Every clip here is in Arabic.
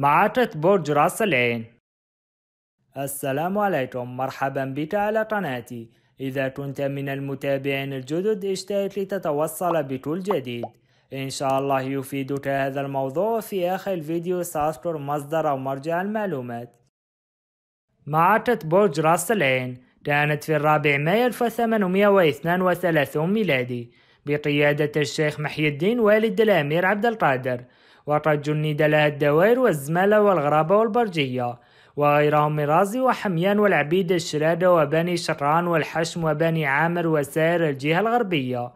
معاتت برج راس العين السلام عليكم مرحبا بك على قناتي إذا كنت من المتابعين الجدد اشترك لتتوصل بكل جديد إن شاء الله يفيدك هذا الموضوع في آخر الفيديو سأذكر مصدر أو مرجع المعلومات معركة برج راس العين كانت في الرابع مايو 1832 ميلادي بقيادة الشيخ محي الدين والد الأمير عبد القادر وقد جند لها الدوائر والزمالة والغرابة والبرجية وغيرهم من رازي وحميان والعبيد الشرادة وبني شطران والحشم وبني عامر وسائر الجهة الغربية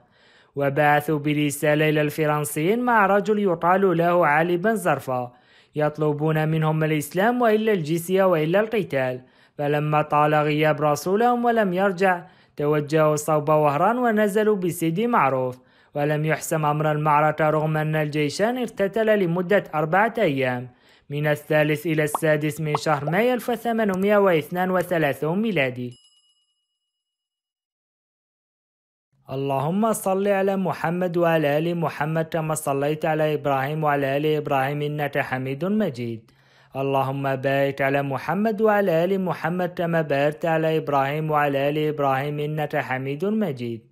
وبعثوا برسالة إلى الفرنسيين مع رجل يقال له علي بن زرفة يطلبون منهم الإسلام وإلا الجسية وإلا القتال فلما طال غياب رسولهم ولم يرجع توجهوا صوب وهران ونزلوا بسيدي معروف ولم يحسم أمر المعركة رغم أن الجيشان ارتتل لمدة أربعة أيام من الثالث إلى السادس من شهر مايو 1832 ميلادي اللهم صل على محمد وعلى آل محمد كما صليت على إبراهيم وعلى آل إبراهيم إنك حميد مجيد اللهم بارك على محمد وعلى آل محمد كما باركت على إبراهيم وعلى آل إبراهيم إنك حميد مجيد